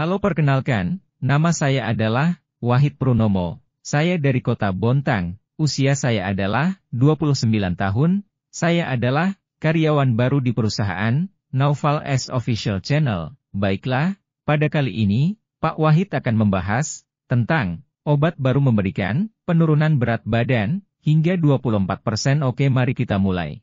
Halo perkenalkan, nama saya adalah Wahid Prunomo, Saya dari kota Bontang. Usia saya adalah 29 tahun. Saya adalah karyawan baru di perusahaan Naufal S Official Channel. Baiklah, pada kali ini Pak Wahid akan membahas tentang obat baru memberikan penurunan berat badan hingga 24%. Oke, mari kita mulai.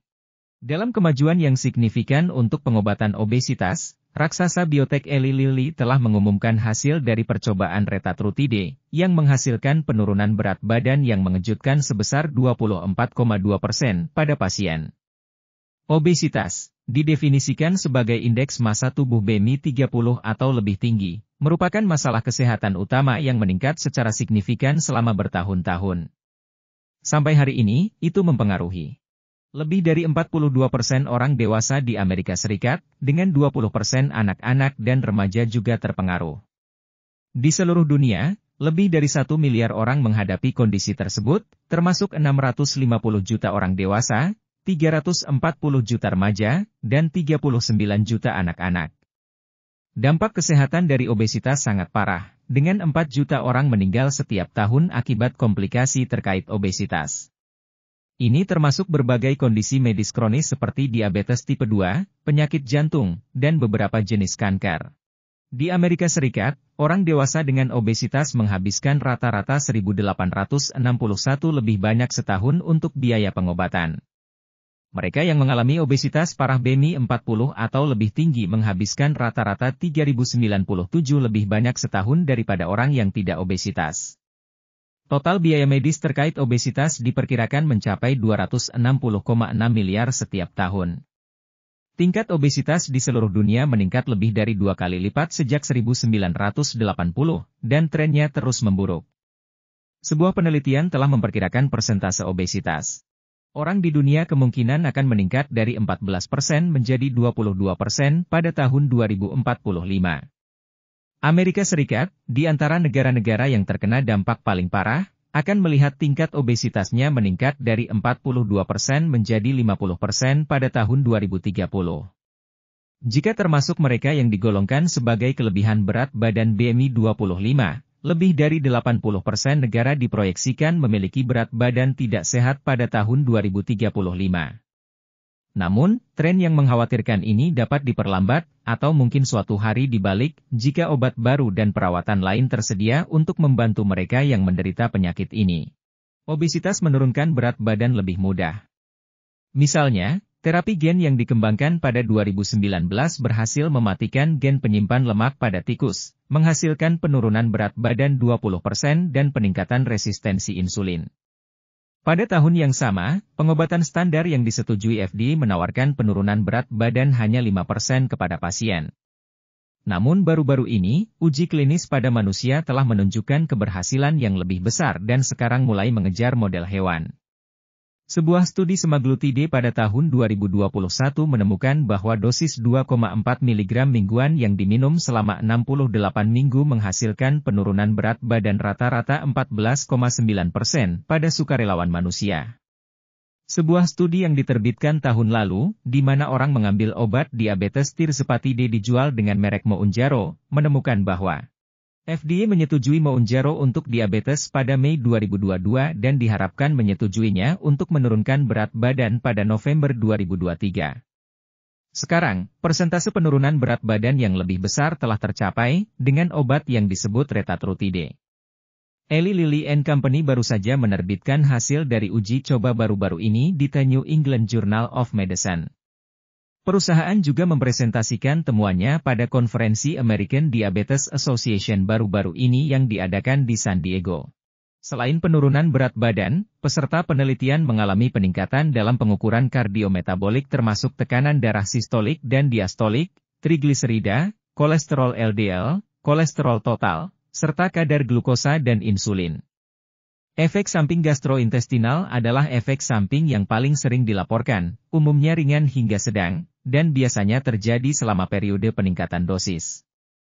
Dalam kemajuan yang signifikan untuk pengobatan obesitas, Raksasa biotek Eli Lilly telah mengumumkan hasil dari percobaan retatrutide, yang menghasilkan penurunan berat badan yang mengejutkan sebesar 24,2 persen pada pasien. Obesitas, didefinisikan sebagai indeks massa tubuh BMI 30 atau lebih tinggi, merupakan masalah kesehatan utama yang meningkat secara signifikan selama bertahun-tahun. Sampai hari ini, itu mempengaruhi lebih dari 42 persen orang dewasa di Amerika Serikat, dengan 20 persen anak-anak dan remaja juga terpengaruh. Di seluruh dunia, lebih dari 1 miliar orang menghadapi kondisi tersebut, termasuk 650 juta orang dewasa, 340 juta remaja, dan 39 juta anak-anak. Dampak kesehatan dari obesitas sangat parah, dengan 4 juta orang meninggal setiap tahun akibat komplikasi terkait obesitas. Ini termasuk berbagai kondisi medis kronis seperti diabetes tipe 2, penyakit jantung, dan beberapa jenis kanker. Di Amerika Serikat, orang dewasa dengan obesitas menghabiskan rata-rata 1.861 lebih banyak setahun untuk biaya pengobatan. Mereka yang mengalami obesitas parah BMI 40 atau lebih tinggi menghabiskan rata-rata 3.097 lebih banyak setahun daripada orang yang tidak obesitas. Total biaya medis terkait obesitas diperkirakan mencapai 260,6 miliar setiap tahun. Tingkat obesitas di seluruh dunia meningkat lebih dari dua kali lipat sejak 1980, dan trennya terus memburuk. Sebuah penelitian telah memperkirakan persentase obesitas. Orang di dunia kemungkinan akan meningkat dari 14% menjadi 22% pada tahun 2045. Amerika Serikat, di antara negara-negara yang terkena dampak paling parah, akan melihat tingkat obesitasnya meningkat dari 42% menjadi 50% pada tahun 2030. Jika termasuk mereka yang digolongkan sebagai kelebihan berat badan BMI 25, lebih dari 80% negara diproyeksikan memiliki berat badan tidak sehat pada tahun 2035. Namun, tren yang mengkhawatirkan ini dapat diperlambat, atau mungkin suatu hari dibalik, jika obat baru dan perawatan lain tersedia untuk membantu mereka yang menderita penyakit ini. Obesitas menurunkan berat badan lebih mudah. Misalnya, terapi gen yang dikembangkan pada 2019 berhasil mematikan gen penyimpan lemak pada tikus, menghasilkan penurunan berat badan 20% dan peningkatan resistensi insulin. Pada tahun yang sama, pengobatan standar yang disetujui FD menawarkan penurunan berat badan hanya 5% kepada pasien. Namun baru-baru ini, uji klinis pada manusia telah menunjukkan keberhasilan yang lebih besar dan sekarang mulai mengejar model hewan. Sebuah studi semaglutide pada tahun 2021 menemukan bahwa dosis 2,4 mg mingguan yang diminum selama 68 minggu menghasilkan penurunan berat badan rata-rata 14,9 persen pada sukarelawan manusia. Sebuah studi yang diterbitkan tahun lalu, di mana orang mengambil obat diabetes tirsepatide dijual dengan merek Mounjaro, menemukan bahwa FDA menyetujui Mounjaro untuk diabetes pada Mei 2022 dan diharapkan menyetujuinya untuk menurunkan berat badan pada November 2023. Sekarang, persentase penurunan berat badan yang lebih besar telah tercapai dengan obat yang disebut retatrutide. Eli Lilly and Company baru saja menerbitkan hasil dari uji coba baru-baru ini di The New England Journal of Medicine. Perusahaan juga mempresentasikan temuannya pada konferensi American Diabetes Association baru-baru ini yang diadakan di San Diego. Selain penurunan berat badan, peserta penelitian mengalami peningkatan dalam pengukuran kardiometabolik termasuk tekanan darah sistolik dan diastolik, trigliserida, kolesterol LDL, kolesterol total, serta kadar glukosa dan insulin. Efek samping gastrointestinal adalah efek samping yang paling sering dilaporkan, umumnya ringan hingga sedang, dan biasanya terjadi selama periode peningkatan dosis.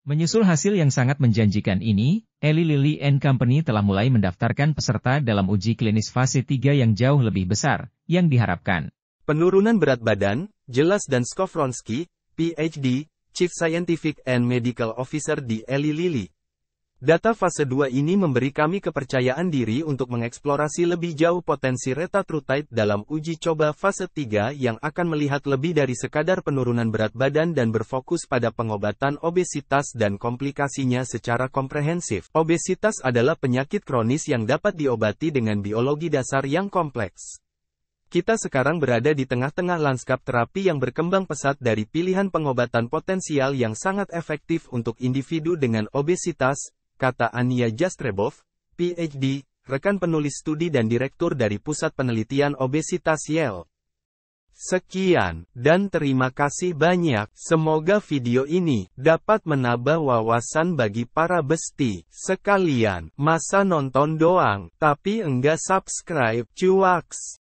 Menyusul hasil yang sangat menjanjikan ini, Eli Lilly and Company telah mulai mendaftarkan peserta dalam uji klinis fase 3 yang jauh lebih besar, yang diharapkan. Penurunan berat badan, jelas dan Skowronski, PhD, Chief Scientific and Medical Officer di Eli Lilly, Data fase 2 ini memberi kami kepercayaan diri untuk mengeksplorasi lebih jauh potensi retatrutide dalam uji coba fase 3 yang akan melihat lebih dari sekadar penurunan berat badan dan berfokus pada pengobatan obesitas dan komplikasinya secara komprehensif. Obesitas adalah penyakit kronis yang dapat diobati dengan biologi dasar yang kompleks. Kita sekarang berada di tengah-tengah lanskap terapi yang berkembang pesat dari pilihan pengobatan potensial yang sangat efektif untuk individu dengan obesitas, kata Ania Jastrebov, PhD, rekan penulis studi dan direktur dari Pusat Penelitian Obesitas Yale. Sekian, dan terima kasih banyak. Semoga video ini dapat menambah wawasan bagi para besti sekalian. Masa nonton doang, tapi enggak subscribe, cuaks.